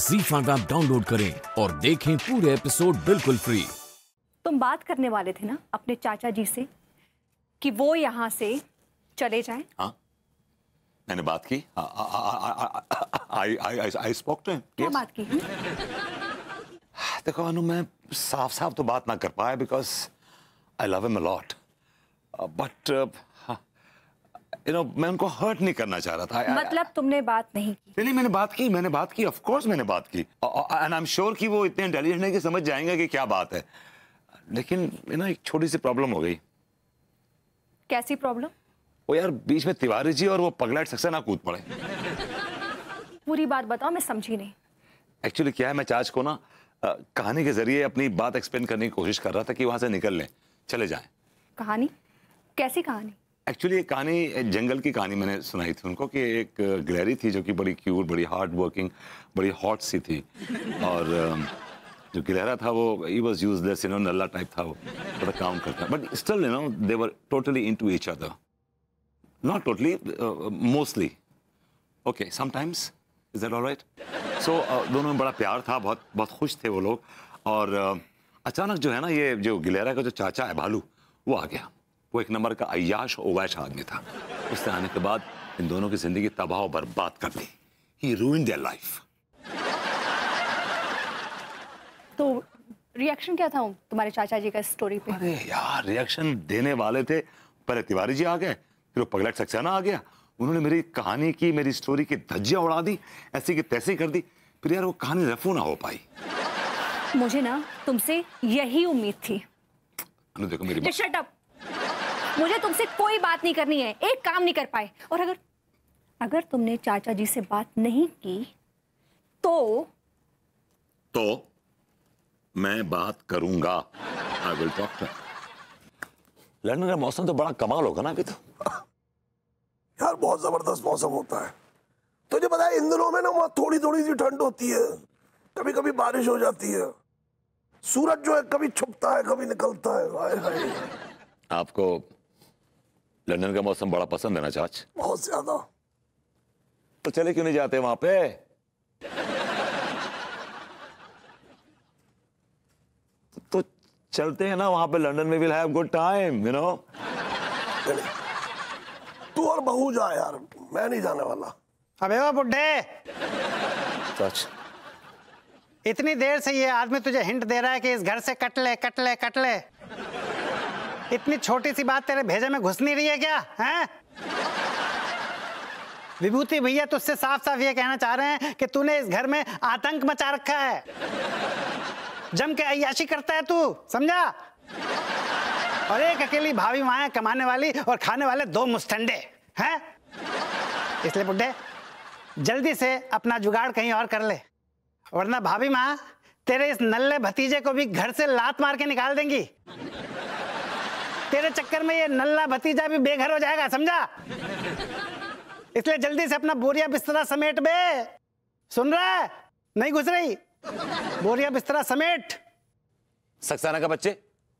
जी five app download करें और देखें पूरे एपिसोड बिल्कुल फ्री तुम बात करने वाले थे ना अपने चाचा जी से कि वो यहाँ से चले जाएं? हाँ मैंने बात की आई आई आई आई स्पोक टू क्या बात की देखो अनु मैं साफ साफ तो बात ना कर पाया because I love him a lot but you know मैं उनको हर्ट नहीं करना चाह रहा था मतलब तुमने बात नहीं की नहीं मैंने बात की मैंने बात की ऑफ कोर्स मैंने बात की एंड आई एम श्योर कि वो इतने इंटेलिजेंट है कि समझ जाएंगे कि क्या बात है लेकिन यू नो एक छोटी सी प्रॉब्लम हो गई कैसी प्रॉब्लम वो यार बीच में तिवारी जी और वो पगलाइट सक्सेना कूद पड़े पूरी बात बताओ मैं समझी नहीं एक्चुअली क्या है मैं चार्ज को ना कहानी के जरिए अपनी बात एक्सप्लेन करने की कोशिश कर रहा था कि वहां से निकल लें चले जाएं कहानी कैसी कहानी एक्चुअली एक कहानी जंगल की कहानी मैंने सुनाई थी उनको कि एक गिलहरी थी जो कि बड़ी क्यूर बड़ी हार्ड वर्किंग बड़ी हॉट सी थी और जो गिलहरा था वो he was useless you know नल्ला टाइप था वो बड़ा काम करता but still you know they were totally into each other not totally mostly okay sometimes is that right so दोनों में बड़ा प्यार था बहुत बहुत खुश थे वो लोग और uh, अचानक जो है ना ये जो गिलहरा का जो चाचा है भालू वो आ गया वो एक नंबर का अयाश ओवैश आदमी था उससे आने के बाद इन दोनों की जिंदगी तबाह बर्बाद कर दी ही रूइन देयर लाइफ तो रिएक्शन क्या था तुम्हारे चाचा जी का स्टोरी पे अरे यार रिएक्शन देने वाले थे पहले तिवारी जी आ गए फिर वो पगलट सक्सेना आ गया उन्होंने मेरी कहानी की मेरी स्टोरी की धज्जियां उड़ा दी ऐसी की तैसी कर दी फिर यार वो कहानी रफू ना हो पाई मुझे ना तुमसे यही उम्मीद थी देखो मेरी शट अप मुझे तुमसे कोई बात नहीं करनी है एक काम नहीं कर पाए और अगर अगर तुमने चाचा जी से बात नहीं की तो तो मैं बात करूंगा आई विल टॉक लंदन का मौसम तो बड़ा कमाल होगा ना अभी तो यार बहुत जबरदस्त मौसम होता है तुझे पता है इन दिनों में ना वहां थोड़ी थोड़ी सी ठंड होती है कभी कभी बारिश हो जाती है सूरज जो है कभी छुपता है कभी निकलता है हाय हाय आपको लंदन का मौसम बड़ा पसंद है ना चाच बहुत ज्यादा तो चले क्यों नहीं जाते वहां पे तो चलते हैं ना वहां पे लंदन में will have good time you know तू और बहू जा यार मैं नहीं जाने वाला अबे वो बुड्ढे चाच इतनी देर से ये आदमी तुझे हिंट दे रहा है कि इस घर से कट ले कट ले कट ले इतनी छोटी सी बात तेरे भेजे में घुस नहीं रही है क्या हैं? विभूति भैया तुझसे साफ साफ ये कहना चाह रहे हैं कि तूने इस घर में आतंक मचा रखा है जम के अयाशी करता है तू समझा और एक अकेली भाभी माया कमाने वाली और खाने वाले दो मुस्तंडे हैं इसलिए बुढ़े जल्दी से अपना जुगाड़ कहीं और कर ले वरना भाभी माँ तेरे इस नल्ले भतीजे को भी घर से लात मार के निकाल देंगी तेरे चक्कर में ये नल्ला भतीजा भी बेघर हो जाएगा समझा इसलिए जल्दी से अपना बोरिया बिस्तरा समेट बे सुन रहा है नहीं घुस रही बोरिया बिस्तरा समेट सक्साना का बच्चे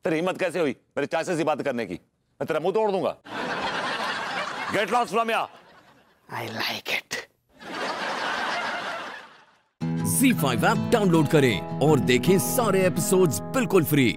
तेरी हिम्मत कैसे हुई मेरे चाचे से बात करने की मैं तेरा मुंह तोड़ दूंगा गेट लॉस फ्रॉम या I like it C five app download करें और देखें सारे एपिसोड्स बिल्कुल फ्री